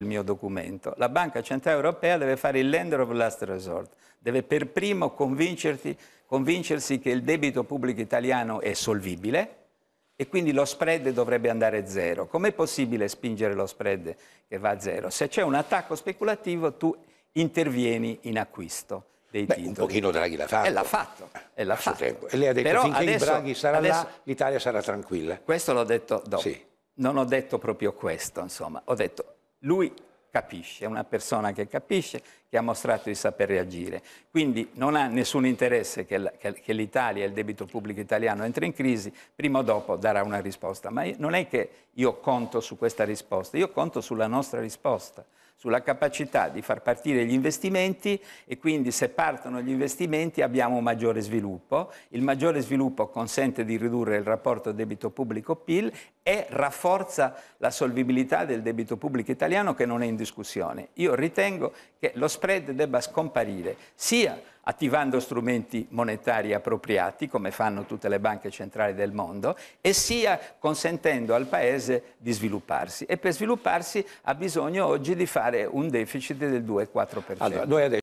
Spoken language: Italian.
il mio documento, la Banca Centrale Europea deve fare il lender of last resort, deve per primo convincersi che il debito pubblico italiano è solvibile e quindi lo spread dovrebbe andare a zero. Com'è possibile spingere lo spread che va a zero? Se c'è un attacco speculativo tu intervieni in acquisto. Dei Beh, titoli. Un pochino Draghi l'ha fatto. E l'ha fatto. Eh, e, l'ha fatto. e lei ha detto Però finché adesso, Draghi sarà adesso, là l'Italia sarà tranquilla. Questo l'ho detto dopo. Sì. Non ho detto proprio questo, insomma. Ho detto lui capisce, è una persona che capisce, che ha mostrato di saper reagire. Quindi non ha nessun interesse che l'Italia e il debito pubblico italiano entri in crisi, prima o dopo darà una risposta. Ma non è che io conto su questa risposta, io conto sulla nostra risposta sulla capacità di far partire gli investimenti e quindi se partono gli investimenti abbiamo maggiore sviluppo. Il maggiore sviluppo consente di ridurre il rapporto debito pubblico-PIL e rafforza la solvibilità del debito pubblico italiano che non è in discussione. Io ritengo che lo spread debba scomparire sia attivando strumenti monetari appropriati, come fanno tutte le banche centrali del mondo, e sia consentendo al Paese di svilupparsi. E per svilupparsi ha bisogno oggi di fare un deficit del 2,4%. Allora,